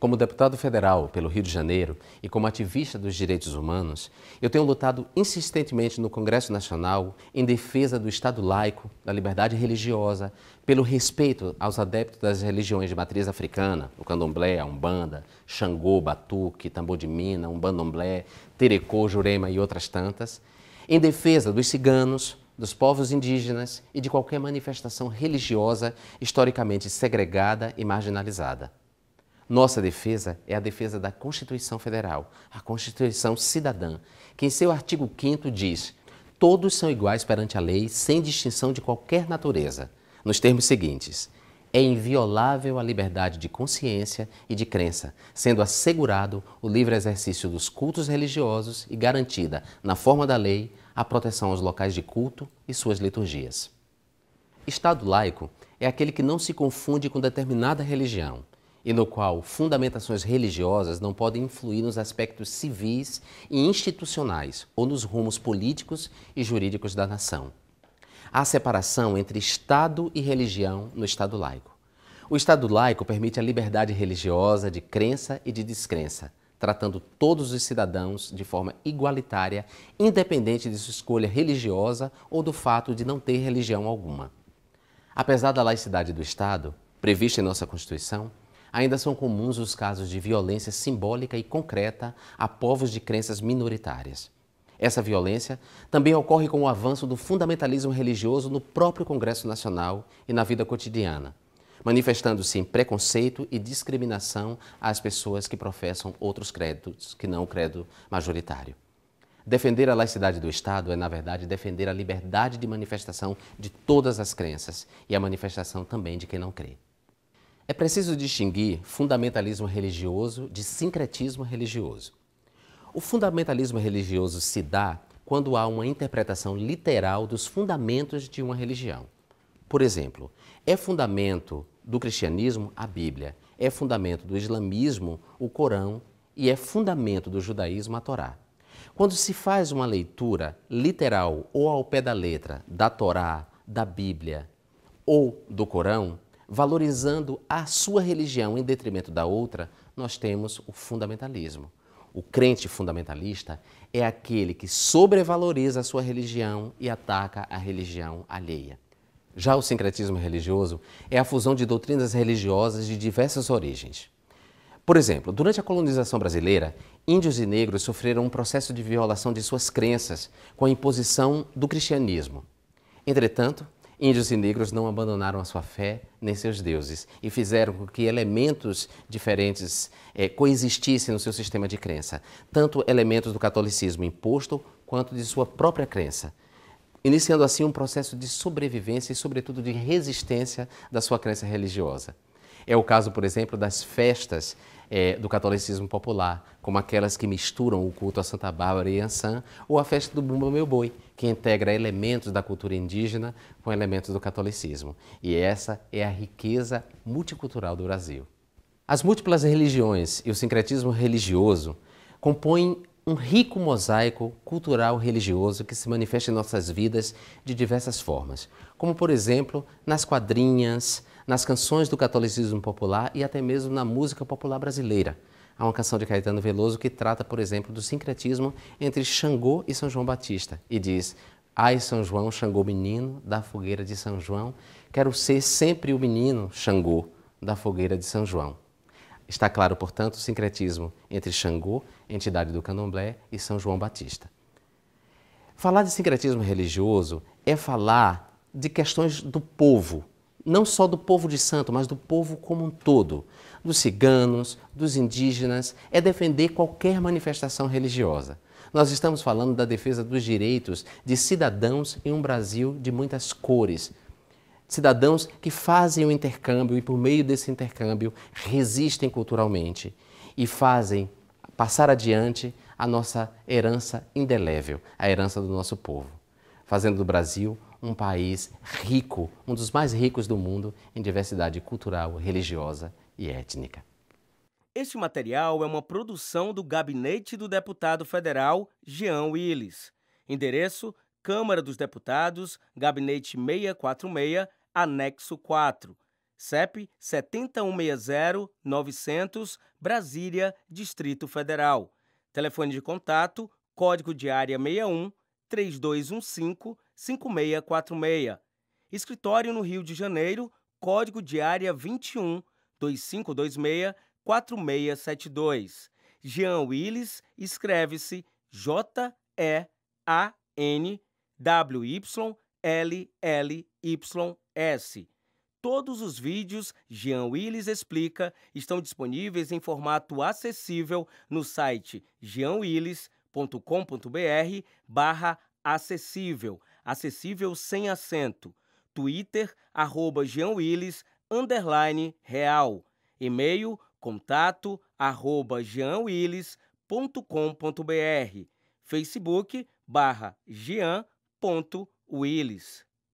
Como deputado federal pelo Rio de Janeiro e como ativista dos direitos humanos, eu tenho lutado insistentemente no Congresso Nacional em defesa do Estado laico, da liberdade religiosa, pelo respeito aos adeptos das religiões de matriz africana, o candomblé, a umbanda, xangô, batuque, tambor de mina, umbandomblé, terecô, jurema e outras tantas, em defesa dos ciganos, dos povos indígenas e de qualquer manifestação religiosa historicamente segregada e marginalizada. Nossa defesa é a defesa da Constituição Federal, a Constituição cidadã, que em seu artigo 5 diz: todos são iguais perante a lei, sem distinção de qualquer natureza, nos termos seguintes: é inviolável a liberdade de consciência e de crença, sendo assegurado o livre exercício dos cultos religiosos e garantida, na forma da lei, a proteção aos locais de culto e suas liturgias. Estado laico é aquele que não se confunde com determinada religião e no qual fundamentações religiosas não podem influir nos aspectos civis e institucionais ou nos rumos políticos e jurídicos da nação. Há separação entre Estado e religião no Estado laico. O Estado laico permite a liberdade religiosa de crença e de descrença, tratando todos os cidadãos de forma igualitária, independente de sua escolha religiosa ou do fato de não ter religião alguma. Apesar da laicidade do Estado, prevista em nossa Constituição, Ainda são comuns os casos de violência simbólica e concreta a povos de crenças minoritárias. Essa violência também ocorre com o avanço do fundamentalismo religioso no próprio Congresso Nacional e na vida cotidiana, manifestando-se em preconceito e discriminação às pessoas que professam outros credos que não o credo majoritário. Defender a laicidade do Estado é, na verdade, defender a liberdade de manifestação de todas as crenças e a manifestação também de quem não crê. É preciso distinguir fundamentalismo religioso de sincretismo religioso. O fundamentalismo religioso se dá quando há uma interpretação literal dos fundamentos de uma religião. Por exemplo, é fundamento do cristianismo a Bíblia, é fundamento do islamismo o Corão e é fundamento do judaísmo a Torá. Quando se faz uma leitura literal ou ao pé da letra da Torá, da Bíblia ou do Corão, valorizando a sua religião em detrimento da outra, nós temos o fundamentalismo. O crente fundamentalista é aquele que sobrevaloriza a sua religião e ataca a religião alheia. Já o sincretismo religioso é a fusão de doutrinas religiosas de diversas origens. Por exemplo, durante a colonização brasileira, índios e negros sofreram um processo de violação de suas crenças com a imposição do cristianismo. Entretanto, Índios e negros não abandonaram a sua fé nem seus deuses e fizeram com que elementos diferentes é, coexistissem no seu sistema de crença, tanto elementos do catolicismo imposto quanto de sua própria crença, iniciando assim um processo de sobrevivência e, sobretudo, de resistência da sua crença religiosa. É o caso, por exemplo, das festas é, do catolicismo popular, como aquelas que misturam o culto a Santa Bárbara e Ansan, ou a festa do Bumba Meu Boi, que integra elementos da cultura indígena com elementos do catolicismo. E essa é a riqueza multicultural do Brasil. As múltiplas religiões e o sincretismo religioso compõem um rico mosaico cultural religioso que se manifesta em nossas vidas de diversas formas, como por exemplo nas quadrinhas, nas canções do catolicismo popular e até mesmo na música popular brasileira. Há uma canção de Caetano Veloso que trata, por exemplo, do sincretismo entre Xangô e São João Batista e diz: Ai, São João, Xangô menino, da fogueira de São João, quero ser sempre o menino Xangô da fogueira de São João. Está claro, portanto, o sincretismo entre Xangô, entidade do candomblé, e São João Batista. Falar de sincretismo religioso é falar de questões do povo, não só do povo de santo, mas do povo como um todo, dos ciganos, dos indígenas, é defender qualquer manifestação religiosa. Nós estamos falando da defesa dos direitos de cidadãos em um Brasil de muitas cores. Cidadãos que fazem o intercâmbio e, por meio desse intercâmbio, resistem culturalmente e fazem passar adiante a nossa herança indelével, a herança do nosso povo, fazendo do Brasil um país rico, um dos mais ricos do mundo em diversidade cultural, religiosa e étnica. Este material é uma produção do gabinete do deputado federal Jean Willis. Endereço: Câmara dos Deputados, gabinete 646, anexo 4. CEP 7160-900, Brasília, Distrito Federal. Telefone de contato: código de área 61 3215 5646. Escritório no Rio de Janeiro, código de área 21 2526 4672. Jean Willis escreve-se J E A N W Y L L Y S. Todos os vídeos Jean Willis explica estão disponíveis em formato acessível no site jeanwillis.com.br/acessível acessível sem assento. Twitter, arroba Jean Willis, underline real. E-mail, contato, arroba jeanwillis.com.br. Facebook, barra jean.willis.